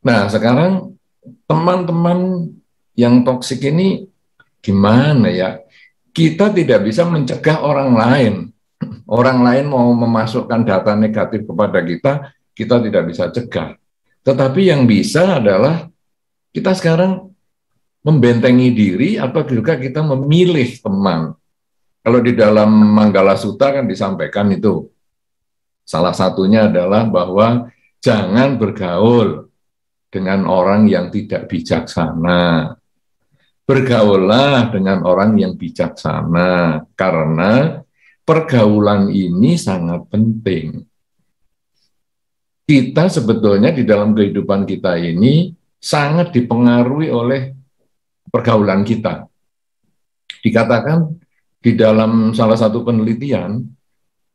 Nah, sekarang teman-teman yang toksik ini gimana ya? Kita tidak bisa mencegah orang lain. Orang lain mau memasukkan data negatif kepada kita, kita tidak bisa cegah. Tetapi yang bisa adalah kita sekarang membentengi diri atau juga kita memilih teman. Kalau di dalam Manggala Suta kan disampaikan itu. Salah satunya adalah bahwa jangan bergaul dengan orang yang tidak bijaksana. Bergaullah dengan orang yang bijaksana, karena pergaulan ini sangat penting. Kita sebetulnya di dalam kehidupan kita ini sangat dipengaruhi oleh pergaulan kita. Dikatakan di dalam salah satu penelitian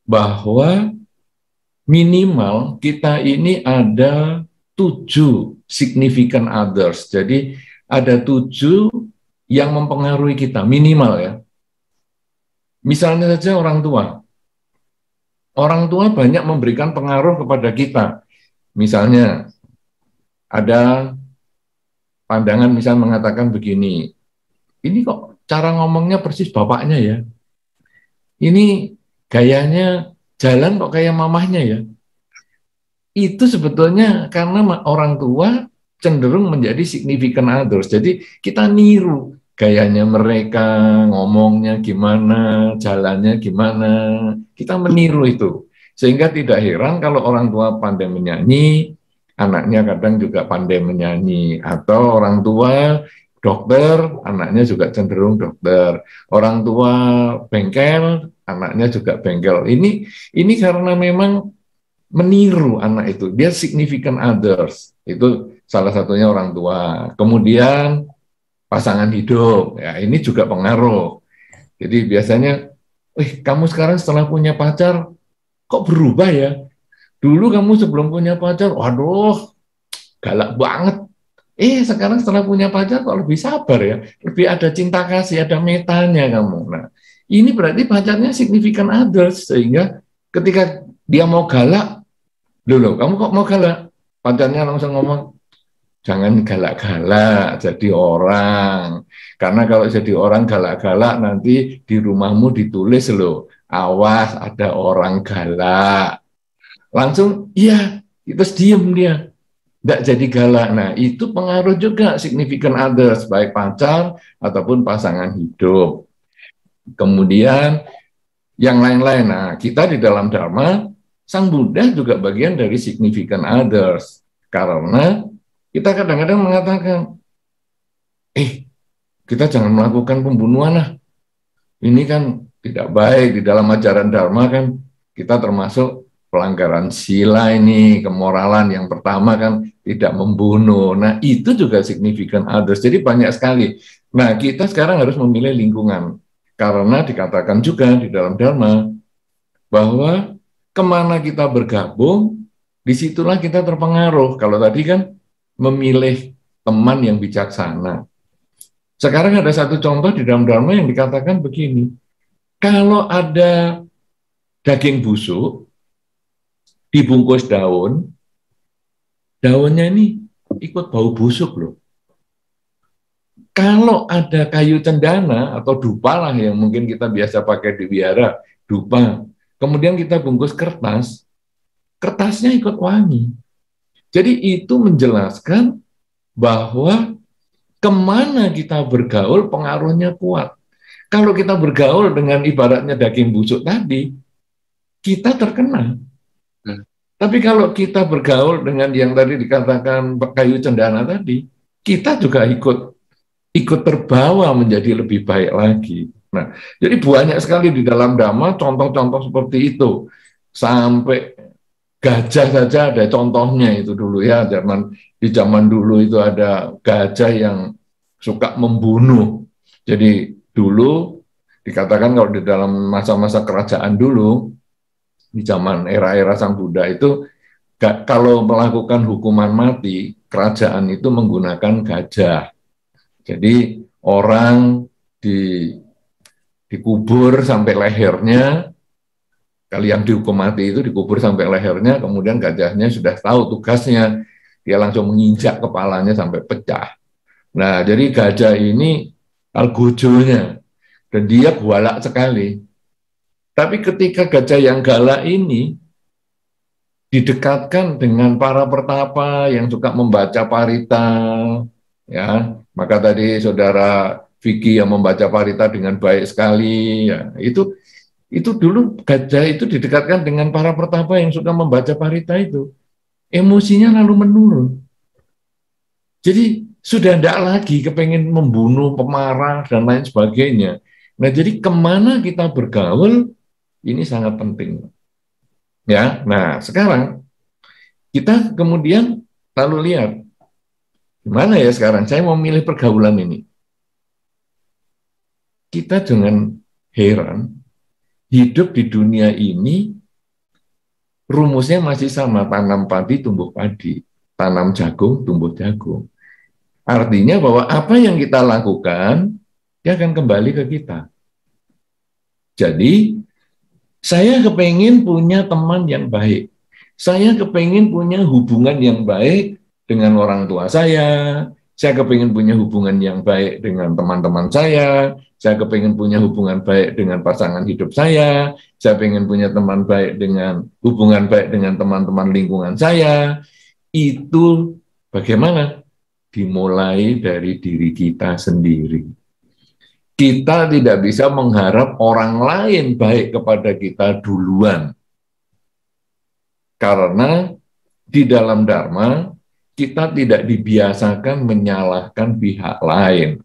bahwa minimal kita ini ada tujuh significant others. Jadi ada tujuh yang mempengaruhi kita minimal ya. Misalnya saja orang tua. Orang tua banyak memberikan pengaruh kepada kita. Misalnya ada pandangan misalnya mengatakan begini, ini kok cara ngomongnya persis bapaknya ya. Ini gayanya jalan kok kayak mamahnya ya itu sebetulnya karena orang tua cenderung menjadi significant others. Jadi kita niru gayanya mereka, ngomongnya gimana, jalannya gimana. Kita meniru itu. Sehingga tidak heran kalau orang tua pandai menyanyi, anaknya kadang juga pandai menyanyi. Atau orang tua dokter, anaknya juga cenderung dokter. Orang tua bengkel, anaknya juga bengkel. Ini ini karena memang meniru anak itu. Dia significant others. Itu salah satunya orang tua. Kemudian pasangan hidup. Ya, ini juga pengaruh. Jadi biasanya, "Eh, kamu sekarang setelah punya pacar kok berubah ya? Dulu kamu sebelum punya pacar, waduh, galak banget. Eh, sekarang setelah punya pacar kok lebih sabar ya? Lebih ada cinta kasih, ada metanya kamu." Nah, ini berarti pacarnya significant others sehingga ketika dia mau galak Loh, kamu kok mau galak? Pacarnya langsung ngomong, jangan galak-galak jadi orang. Karena kalau jadi orang galak-galak nanti di rumahmu ditulis loh, awas ada orang galak. Langsung, iya, itu diem dia. Tidak jadi galak. Nah, itu pengaruh juga significant others, baik pacar ataupun pasangan hidup. Kemudian, yang lain-lain. Nah, kita di dalam Dharma Sang Buddha juga bagian dari significant others. Karena kita kadang-kadang mengatakan, eh, kita jangan melakukan pembunuhan lah. Ini kan tidak baik di dalam ajaran Dharma kan kita termasuk pelanggaran sila ini, kemoralan yang pertama kan tidak membunuh. Nah, itu juga significant others. Jadi banyak sekali. Nah, kita sekarang harus memilih lingkungan. Karena dikatakan juga di dalam Dharma bahwa kemana kita bergabung, disitulah kita terpengaruh. Kalau tadi kan memilih teman yang bijaksana. Sekarang ada satu contoh di dalam Dharma yang dikatakan begini, kalau ada daging busuk dibungkus daun, daunnya ini ikut bau busuk loh. Kalau ada kayu cendana atau dupa lah yang mungkin kita biasa pakai di biara, dupa kemudian kita bungkus kertas, kertasnya ikut wangi. Jadi itu menjelaskan bahwa kemana kita bergaul pengaruhnya kuat. Kalau kita bergaul dengan ibaratnya daging busuk tadi, kita terkena. Hmm. Tapi kalau kita bergaul dengan yang tadi dikatakan kayu cendana tadi, kita juga ikut ikut terbawa menjadi lebih baik lagi. Nah, jadi banyak sekali di dalam Dhamma contoh-contoh seperti itu. Sampai gajah saja ada contohnya itu dulu ya zaman di zaman dulu itu ada gajah yang suka membunuh jadi dulu dikatakan kalau di dalam masa-masa kerajaan dulu di zaman era-era sang Buddha itu kalau melakukan hukuman mati kerajaan itu menggunakan gajah jadi orang di dikubur sampai lehernya kali yang dihukum mati itu dikubur sampai lehernya kemudian gajahnya sudah tahu tugasnya dia langsung menginjak kepalanya sampai pecah nah jadi gajah ini algojonya dan dia galak sekali tapi ketika gajah yang galak ini didekatkan dengan para pertapa yang suka membaca parita ya maka tadi saudara Vicky yang membaca parita dengan baik sekali ya itu itu dulu gajah itu didekatkan dengan para pertapa yang suka membaca parita itu emosinya lalu menurun jadi sudah tidak lagi kepengen membunuh pemarah dan lain sebagainya nah jadi kemana kita bergaul ini sangat penting ya nah sekarang kita kemudian lalu lihat gimana ya sekarang saya mau milih pergaulan ini kita jangan heran hidup di dunia ini rumusnya masih sama tanam padi tumbuh padi tanam jagung tumbuh jagung artinya bahwa apa yang kita lakukan dia akan kembali ke kita jadi saya kepengen punya teman yang baik saya kepengen punya hubungan yang baik dengan orang tua saya saya kepingin punya hubungan yang baik dengan teman-teman saya, saya kepingin punya hubungan baik dengan pasangan hidup saya, saya pengen punya teman baik dengan hubungan baik dengan teman-teman lingkungan saya, itu bagaimana? Dimulai dari diri kita sendiri. Kita tidak bisa mengharap orang lain baik kepada kita duluan. Karena di dalam Dharma kita tidak dibiasakan menyalahkan pihak lain.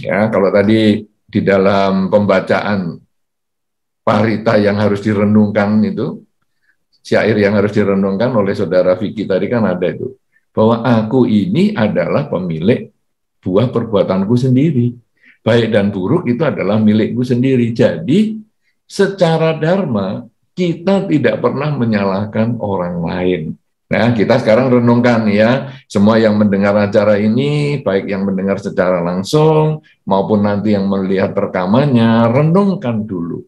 Ya, kalau tadi di dalam pembacaan parita yang harus direnungkan itu, syair yang harus direnungkan oleh saudara Vicky tadi kan ada itu, bahwa aku ini adalah pemilik buah perbuatanku sendiri. Baik dan buruk itu adalah milikku sendiri. Jadi secara dharma kita tidak pernah menyalahkan orang lain Nah, kita sekarang renungkan ya, semua yang mendengar acara ini, baik yang mendengar secara langsung maupun nanti yang melihat rekamannya, renungkan dulu.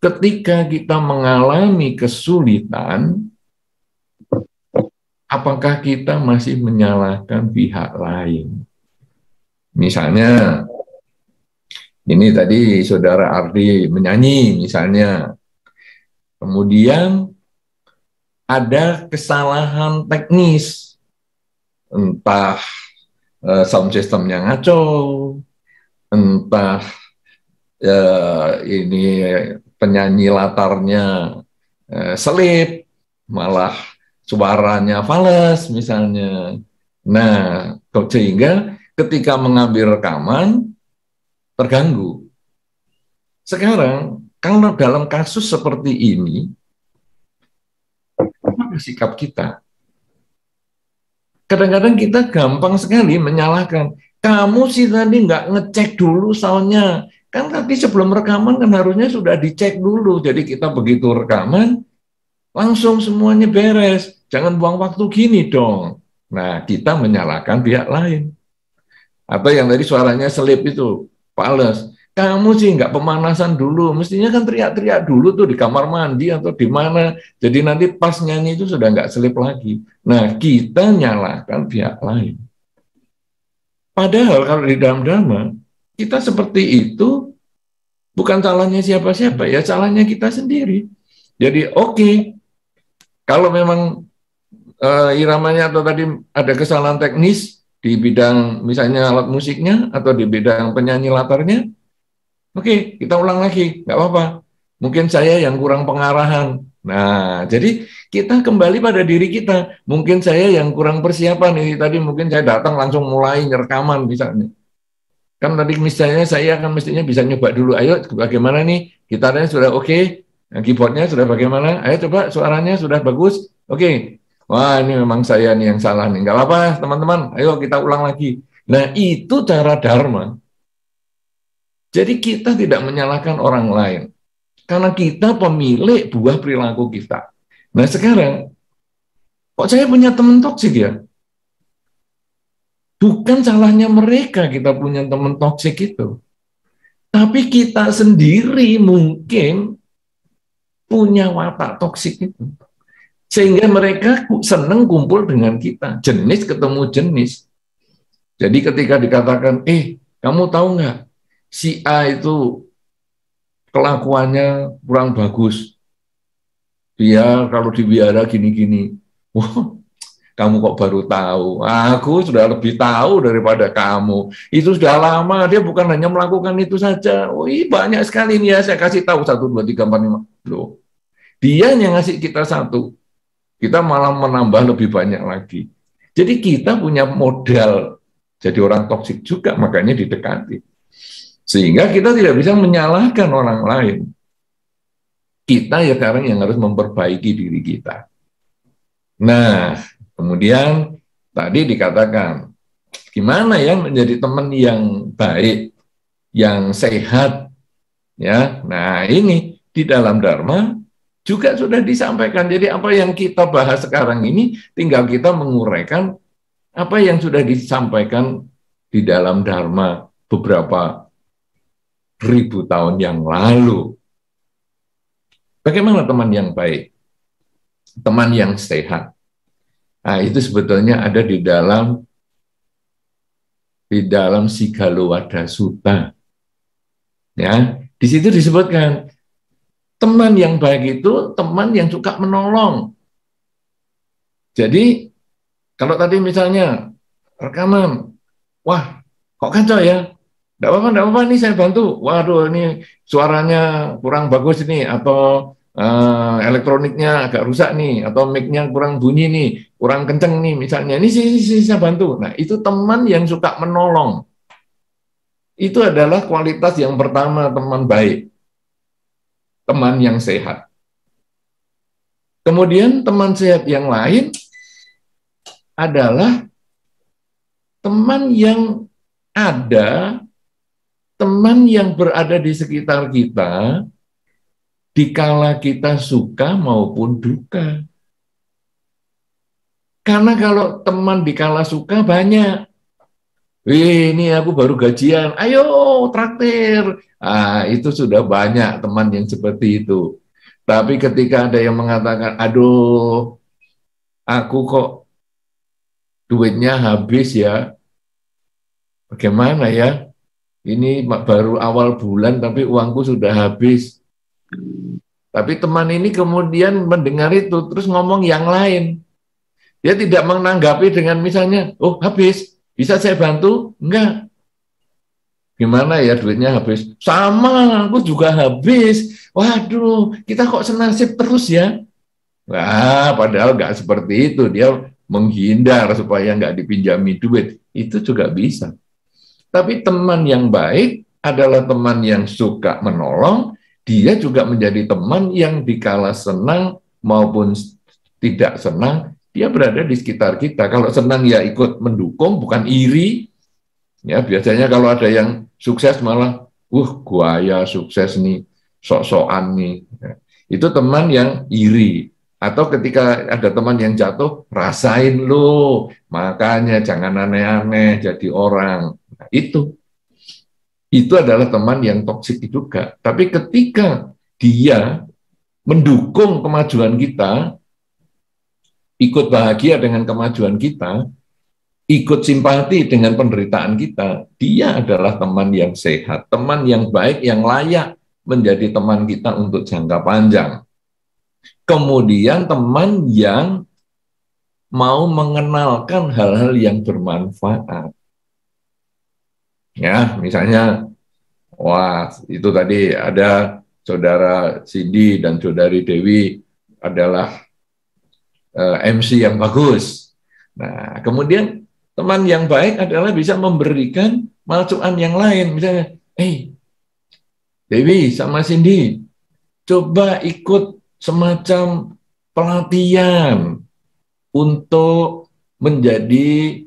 Ketika kita mengalami kesulitan, apakah kita masih menyalahkan pihak lain? Misalnya, ini tadi saudara Ardi menyanyi misalnya, kemudian ada kesalahan teknis, entah uh, sound systemnya ngaco, entah uh, ini penyanyi latarnya uh, selip, malah suaranya fals misalnya. Nah, sehingga ketika mengambil rekaman terganggu. Sekarang kalau dalam kasus seperti ini sikap kita. Kadang-kadang kita gampang sekali menyalahkan. Kamu sih tadi nggak ngecek dulu soundnya. Kan tadi sebelum rekaman kan harusnya sudah dicek dulu. Jadi kita begitu rekaman, langsung semuanya beres. Jangan buang waktu gini dong. Nah, kita menyalahkan pihak lain. Atau yang tadi suaranya selip itu, pales kamu sih nggak pemanasan dulu, mestinya kan teriak-teriak dulu tuh di kamar mandi atau di mana. Jadi nanti pas nyanyi itu sudah nggak selip lagi. Nah, kita nyalahkan pihak lain. Padahal kalau di dalam drama, kita seperti itu bukan salahnya siapa-siapa, ya salahnya kita sendiri. Jadi oke, okay, kalau memang uh, iramanya atau tadi ada kesalahan teknis di bidang misalnya alat musiknya atau di bidang penyanyi latarnya, Oke, kita ulang lagi, nggak apa-apa. Mungkin saya yang kurang pengarahan. Nah, jadi kita kembali pada diri kita. Mungkin saya yang kurang persiapan ini tadi, mungkin saya datang langsung mulai nyerkaman misalnya. Kan tadi misalnya saya kan mestinya bisa nyoba dulu. Ayo, bagaimana nih? Gitarnya sudah oke, okay, nah, keyboardnya sudah bagaimana? Ayo coba suaranya sudah bagus. Oke, okay. wah ini memang saya nih yang salah nih. Nggak apa-apa, teman-teman. Ayo kita ulang lagi. Nah, itu cara Dharma. Jadi kita tidak menyalahkan orang lain. Karena kita pemilik buah perilaku kita. Nah sekarang, kok saya punya teman toksik ya? Bukan salahnya mereka kita punya teman toksik itu. Tapi kita sendiri mungkin punya watak toksik itu. Sehingga mereka senang kumpul dengan kita. Jenis ketemu jenis. Jadi ketika dikatakan, eh kamu tahu nggak si A itu kelakuannya kurang bagus. Dia kalau di biara gini-gini. Wah, kamu kok baru tahu? Aku sudah lebih tahu daripada kamu. Itu sudah lama. Dia bukan hanya melakukan itu saja. Oh, iya, banyak sekali nih ya. Saya kasih tahu satu, dua, tiga, empat, lima. Loh, dia yang ngasih kita satu. Kita malah menambah lebih banyak lagi. Jadi kita punya modal jadi orang toksik juga, makanya didekati. Sehingga kita tidak bisa menyalahkan orang lain. Kita ya sekarang yang harus memperbaiki diri kita. Nah, kemudian tadi dikatakan, gimana yang menjadi teman yang baik, yang sehat, ya. Nah, ini di dalam Dharma juga sudah disampaikan. Jadi apa yang kita bahas sekarang ini tinggal kita menguraikan apa yang sudah disampaikan di dalam Dharma beberapa ribu tahun yang lalu. Bagaimana teman yang baik? Teman yang sehat. Nah, itu sebetulnya ada di dalam di dalam Sigalowada Sutta. Ya, di situ disebutkan teman yang baik itu teman yang suka menolong. Jadi kalau tadi misalnya rekaman, wah kok kacau ya? Tidak apa-apa, tidak apa-apa, ini saya bantu. Waduh, ini suaranya kurang bagus ini, atau uh, elektroniknya agak rusak nih, atau mic-nya kurang bunyi nih, kurang kenceng nih misalnya. Ini sih, sih, saya bantu. Nah, itu teman yang suka menolong. Itu adalah kualitas yang pertama teman baik. Teman yang sehat. Kemudian teman sehat yang lain adalah teman yang ada teman yang berada di sekitar kita, dikala kita suka maupun duka. Karena kalau teman dikala suka banyak, ini aku baru gajian, ayo traktir. Ah, itu sudah banyak teman yang seperti itu. Tapi ketika ada yang mengatakan, aduh, aku kok duitnya habis ya, bagaimana ya? ini baru awal bulan tapi uangku sudah habis. Tapi teman ini kemudian mendengar itu terus ngomong yang lain. Dia tidak menanggapi dengan misalnya, oh habis, bisa saya bantu? Enggak. Gimana ya duitnya habis? Sama, aku juga habis. Waduh, kita kok senasib terus ya? Wah, padahal nggak seperti itu. Dia menghindar supaya nggak dipinjami duit. Itu juga bisa. Tapi teman yang baik adalah teman yang suka menolong, dia juga menjadi teman yang dikala senang maupun tidak senang, dia berada di sekitar kita. Kalau senang ya ikut mendukung, bukan iri. Ya biasanya kalau ada yang sukses malah, uh gua ya sukses nih, sok-sokan nih. Ya. Itu teman yang iri. Atau ketika ada teman yang jatuh, rasain lu. Makanya jangan aneh-aneh jadi orang Nah, itu. Itu adalah teman yang toksik juga. Tapi ketika dia mendukung kemajuan kita, ikut bahagia dengan kemajuan kita, ikut simpati dengan penderitaan kita, dia adalah teman yang sehat, teman yang baik, yang layak menjadi teman kita untuk jangka panjang. Kemudian teman yang mau mengenalkan hal-hal yang bermanfaat. Ya, misalnya, wah itu tadi ada saudara Sidi dan saudari Dewi adalah uh, eh, MC yang bagus. Nah, kemudian teman yang baik adalah bisa memberikan masukan yang lain. Misalnya, eh, Dewi sama Cindy, coba ikut semacam pelatihan untuk menjadi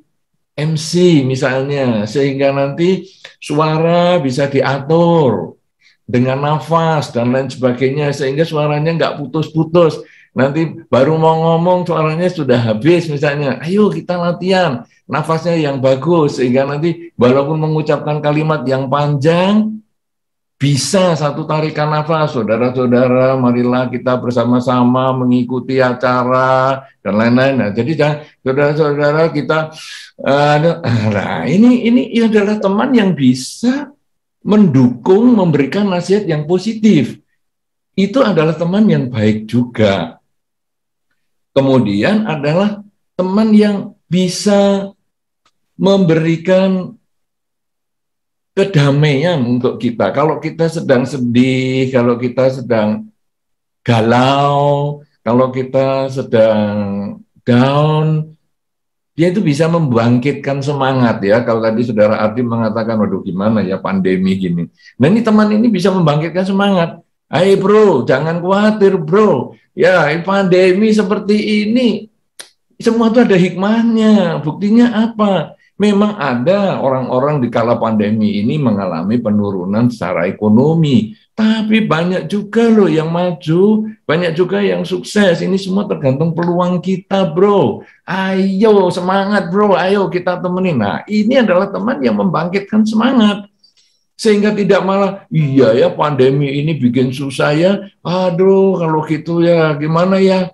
MC misalnya, sehingga nanti suara bisa diatur dengan nafas dan lain sebagainya, sehingga suaranya nggak putus-putus. Nanti baru mau ngomong suaranya sudah habis misalnya, ayo kita latihan, nafasnya yang bagus, sehingga nanti walaupun mengucapkan kalimat yang panjang, bisa satu tarikan nafas, saudara-saudara, marilah kita bersama-sama mengikuti acara dan lain-lain. Nah, jadi saudara-saudara kita, uh, nah ini ini adalah teman yang bisa mendukung, memberikan nasihat yang positif. Itu adalah teman yang baik juga. Kemudian adalah teman yang bisa memberikan kedamaian untuk kita. Kalau kita sedang sedih, kalau kita sedang galau, kalau kita sedang down, dia itu bisa membangkitkan semangat ya. Kalau tadi saudara Ardi mengatakan, waduh gimana ya pandemi gini. Nah ini teman ini bisa membangkitkan semangat. Hai bro, jangan khawatir bro. Ya pandemi seperti ini, semua itu ada hikmahnya. Buktinya apa? Memang ada orang-orang di kala pandemi ini mengalami penurunan secara ekonomi, tapi banyak juga loh yang maju, banyak juga yang sukses. Ini semua tergantung peluang kita, bro. Ayo semangat, bro. Ayo kita temenin. Nah, ini adalah teman yang membangkitkan semangat sehingga tidak malah iya ya pandemi ini bikin susah ya aduh kalau gitu ya gimana ya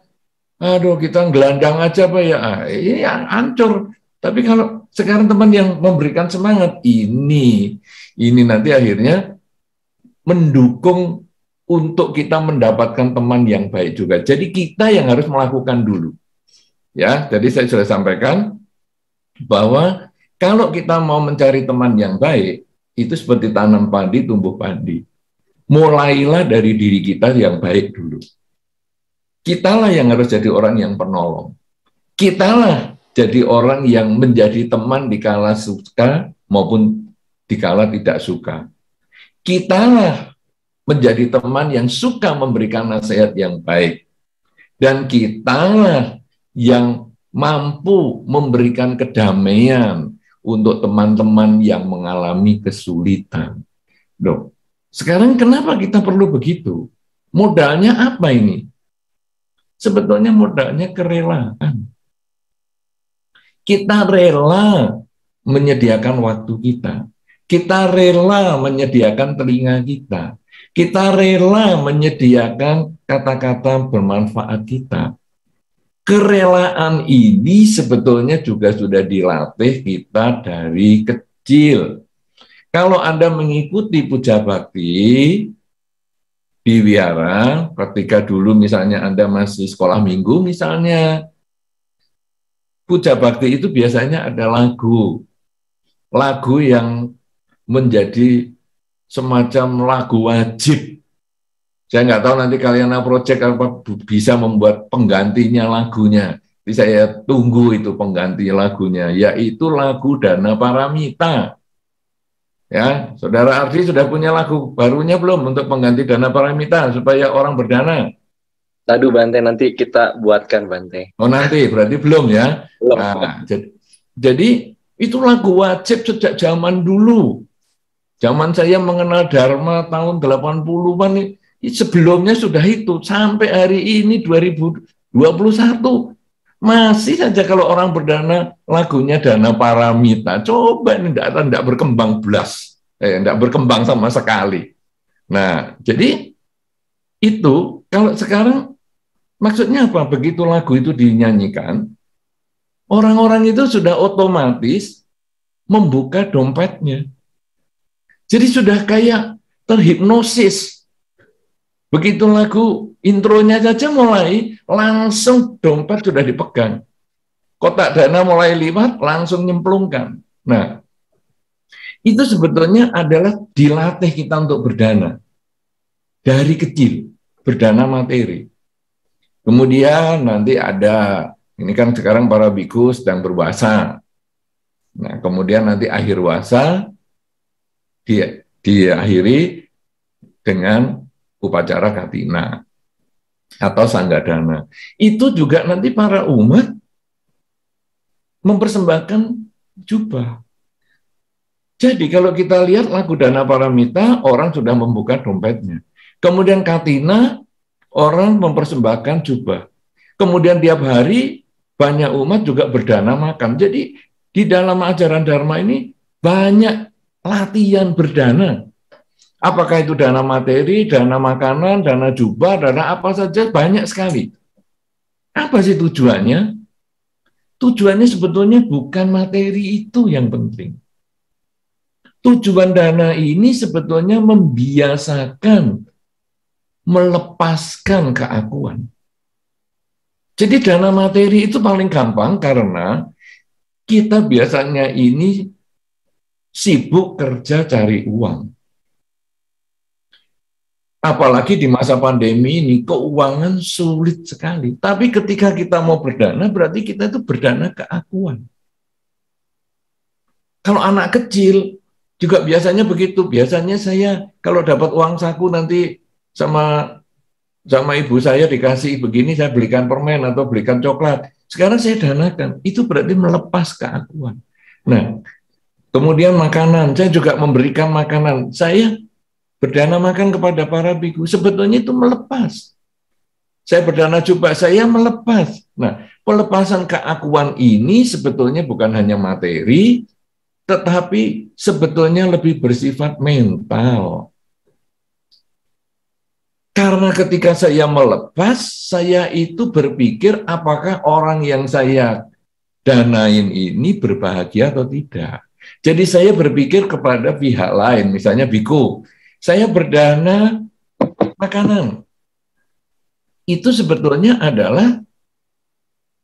aduh kita gelandang aja pak ya ah, ini ancur. Tapi kalau sekarang teman yang memberikan semangat ini, ini nanti akhirnya mendukung untuk kita mendapatkan teman yang baik juga. Jadi kita yang harus melakukan dulu. Ya, jadi saya sudah sampaikan bahwa kalau kita mau mencari teman yang baik, itu seperti tanam padi, tumbuh padi. Mulailah dari diri kita yang baik dulu. Kitalah yang harus jadi orang yang penolong. Kitalah jadi orang yang menjadi teman di kala suka maupun di kala tidak suka. Kitalah menjadi teman yang suka memberikan nasihat yang baik. Dan kitalah yang mampu memberikan kedamaian untuk teman-teman yang mengalami kesulitan. Loh, sekarang kenapa kita perlu begitu? Modalnya apa ini? Sebetulnya modalnya kerelaan. Kita rela menyediakan waktu kita. Kita rela menyediakan telinga kita. Kita rela menyediakan kata-kata bermanfaat kita. Kerelaan ini sebetulnya juga sudah dilatih kita dari kecil. Kalau Anda mengikuti puja bakti, di wiara ketika dulu misalnya Anda masih sekolah minggu misalnya puja bakti itu biasanya ada lagu. Lagu yang menjadi semacam lagu wajib. Saya nggak tahu nanti kalian project apa bisa membuat penggantinya lagunya. Jadi saya tunggu itu pengganti lagunya, yaitu lagu Dana Paramita. Ya, Saudara Ardi sudah punya lagu barunya belum untuk pengganti Dana Paramita supaya orang berdana? Tadu Bante, nanti kita buatkan Bante. Oh nanti, berarti belum ya? Belum. Nah, jadi itu lagu wajib sejak zaman dulu. Zaman saya mengenal Dharma tahun 80-an, sebelumnya sudah itu. Sampai hari ini 2021, masih saja kalau orang berdana lagunya dana paramita. Coba ini tidak, tidak berkembang belas. Eh, tidak berkembang sama sekali. Nah, jadi itu kalau sekarang Maksudnya apa? Begitu lagu itu dinyanyikan, orang-orang itu sudah otomatis membuka dompetnya. Jadi sudah kayak terhipnosis. Begitu lagu intronya saja mulai, langsung dompet sudah dipegang. Kotak dana mulai lewat, langsung nyemplungkan. Nah, itu sebetulnya adalah dilatih kita untuk berdana. Dari kecil, berdana materi. Kemudian nanti ada, ini kan sekarang para bikus sedang berwasa. Nah, kemudian nanti akhir wasa di, diakhiri dengan upacara katina atau sanggadana. Itu juga nanti para umat mempersembahkan jubah. Jadi kalau kita lihat lagu Dana Paramita, orang sudah membuka dompetnya. Kemudian Katina, orang mempersembahkan jubah. Kemudian tiap hari banyak umat juga berdana makan. Jadi di dalam ajaran Dharma ini banyak latihan berdana. Apakah itu dana materi, dana makanan, dana jubah, dana apa saja, banyak sekali. Apa sih tujuannya? Tujuannya sebetulnya bukan materi itu yang penting. Tujuan dana ini sebetulnya membiasakan melepaskan keakuan. Jadi dana materi itu paling gampang karena kita biasanya ini sibuk kerja cari uang. Apalagi di masa pandemi ini keuangan sulit sekali. Tapi ketika kita mau berdana berarti kita itu berdana keakuan. Kalau anak kecil juga biasanya begitu. Biasanya saya kalau dapat uang saku nanti sama sama ibu saya dikasih begini saya belikan permen atau belikan coklat. Sekarang saya danakan. Itu berarti melepas keakuan. Nah, kemudian makanan. Saya juga memberikan makanan. Saya berdana makan kepada para biku. Sebetulnya itu melepas. Saya berdana coba saya melepas. Nah, pelepasan keakuan ini sebetulnya bukan hanya materi, tetapi sebetulnya lebih bersifat mental. Karena ketika saya melepas, saya itu berpikir apakah orang yang saya danain ini berbahagia atau tidak. Jadi saya berpikir kepada pihak lain, misalnya Biku, saya berdana makanan. Itu sebetulnya adalah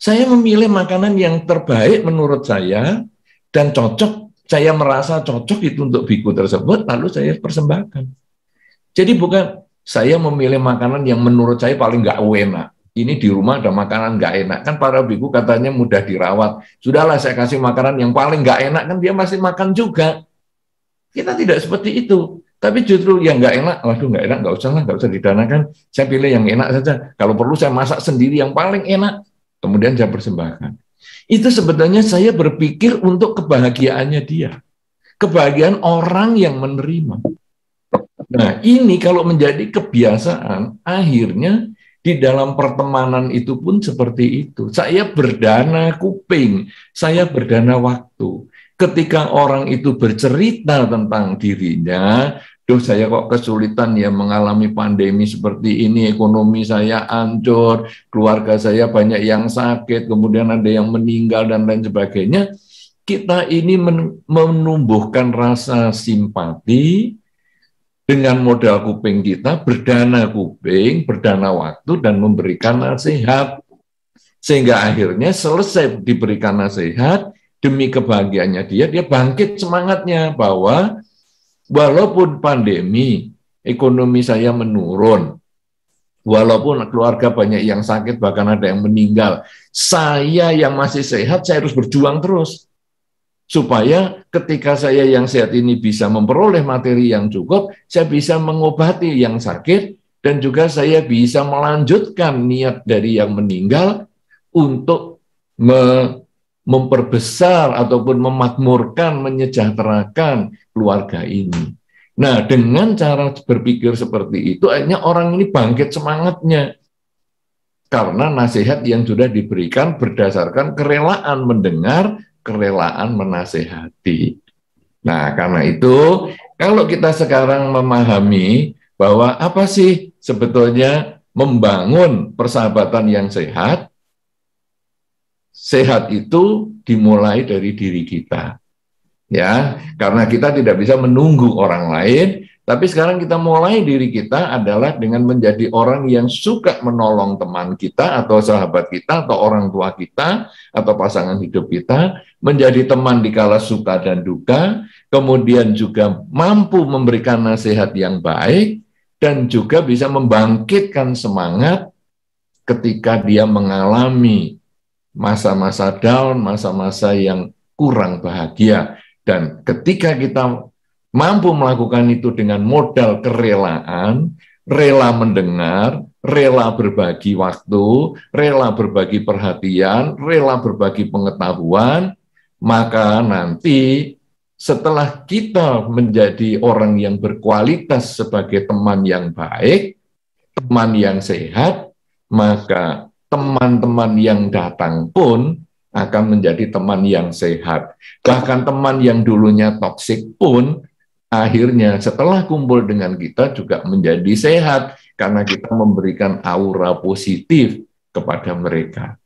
saya memilih makanan yang terbaik menurut saya dan cocok, saya merasa cocok itu untuk Biku tersebut, lalu saya persembahkan. Jadi bukan saya memilih makanan yang menurut saya paling nggak enak. Ini di rumah ada makanan nggak enak. Kan para biku katanya mudah dirawat. Sudahlah saya kasih makanan yang paling nggak enak, kan dia masih makan juga. Kita tidak seperti itu. Tapi justru yang nggak enak, waduh nggak enak, nggak usah lah, nggak usah didanakan. Saya pilih yang enak saja. Kalau perlu saya masak sendiri yang paling enak. Kemudian saya persembahkan. Itu sebetulnya saya berpikir untuk kebahagiaannya dia. Kebahagiaan orang yang menerima. Nah, ini kalau menjadi kebiasaan, akhirnya di dalam pertemanan itu pun seperti itu. Saya berdana kuping, saya berdana waktu. Ketika orang itu bercerita tentang dirinya, Duh, saya kok kesulitan ya mengalami pandemi seperti ini, ekonomi saya ancur keluarga saya banyak yang sakit, kemudian ada yang meninggal dan lain sebagainya. Kita ini menumbuhkan rasa simpati, dengan modal kuping kita berdana kuping, berdana waktu dan memberikan nasihat. Sehingga akhirnya selesai diberikan nasihat demi kebahagiaannya dia, dia bangkit semangatnya bahwa walaupun pandemi ekonomi saya menurun, walaupun keluarga banyak yang sakit bahkan ada yang meninggal, saya yang masih sehat saya harus berjuang terus supaya ketika saya yang sehat ini bisa memperoleh materi yang cukup, saya bisa mengobati yang sakit, dan juga saya bisa melanjutkan niat dari yang meninggal untuk me memperbesar ataupun memakmurkan, menyejahterakan keluarga ini. Nah, dengan cara berpikir seperti itu, akhirnya orang ini bangkit semangatnya. Karena nasihat yang sudah diberikan berdasarkan kerelaan mendengar kerelaan menasehati. Nah, karena itu kalau kita sekarang memahami bahwa apa sih sebetulnya membangun persahabatan yang sehat, sehat itu dimulai dari diri kita ya karena kita tidak bisa menunggu orang lain tapi sekarang kita mulai diri kita adalah dengan menjadi orang yang suka menolong teman kita atau sahabat kita atau orang tua kita atau pasangan hidup kita, menjadi teman di kala suka dan duka, kemudian juga mampu memberikan nasihat yang baik dan juga bisa membangkitkan semangat ketika dia mengalami masa-masa down, masa-masa yang kurang bahagia. Dan ketika kita mampu melakukan itu dengan modal kerelaan, rela mendengar, rela berbagi waktu, rela berbagi perhatian, rela berbagi pengetahuan, maka nanti setelah kita menjadi orang yang berkualitas sebagai teman yang baik, teman yang sehat, maka teman-teman yang datang pun akan menjadi teman yang sehat. Bahkan teman yang dulunya toksik pun akhirnya setelah kumpul dengan kita juga menjadi sehat karena kita memberikan aura positif kepada mereka.